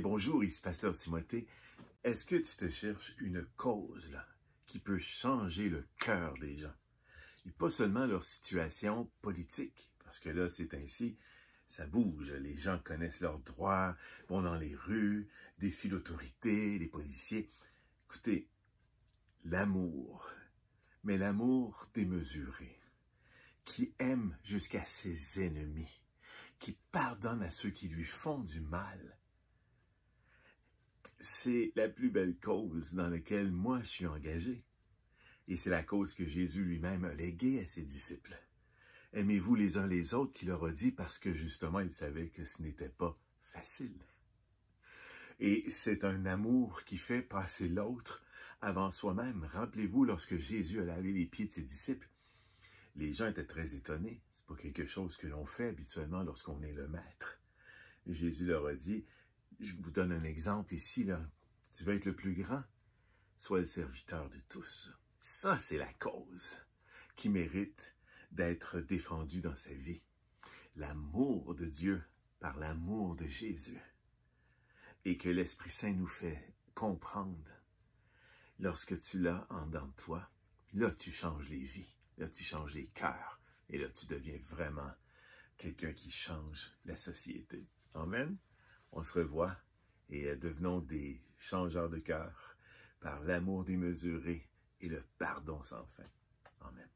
bonjour, ici Pasteur Timothée. Est-ce que tu te cherches une cause qui peut changer le cœur des gens? Et pas seulement leur situation politique, parce que là, c'est ainsi, ça bouge. Les gens connaissent leurs droits, vont dans les rues, défient l'autorité, les policiers. Écoutez, l'amour, mais l'amour démesuré, qui aime jusqu'à ses ennemis, qui pardonne à ceux qui lui font du mal, c'est la plus belle cause dans laquelle moi je suis engagé. Et c'est la cause que Jésus lui-même a léguée à ses disciples. Aimez-vous les uns les autres qu'il leur a dit parce que justement ils savaient que ce n'était pas facile. Et c'est un amour qui fait passer l'autre avant soi-même. Rappelez-vous lorsque Jésus a lavé les pieds de ses disciples, les gens étaient très étonnés. C'est pas quelque chose que l'on fait habituellement lorsqu'on est le maître. Jésus leur a dit, je vous donne un exemple ici, là. Tu veux être le plus grand? Sois le serviteur de tous. Ça, c'est la cause qui mérite d'être défendue dans sa vie. L'amour de Dieu par l'amour de Jésus. Et que l'Esprit Saint nous fait comprendre lorsque tu l'as en dedans toi. Là, tu changes les vies. Là, tu changes les cœurs. Et là, tu deviens vraiment quelqu'un qui change la société. Amen on se revoit et euh, devenons des changeurs de cœur par l'amour démesuré et le pardon sans fin. Amen.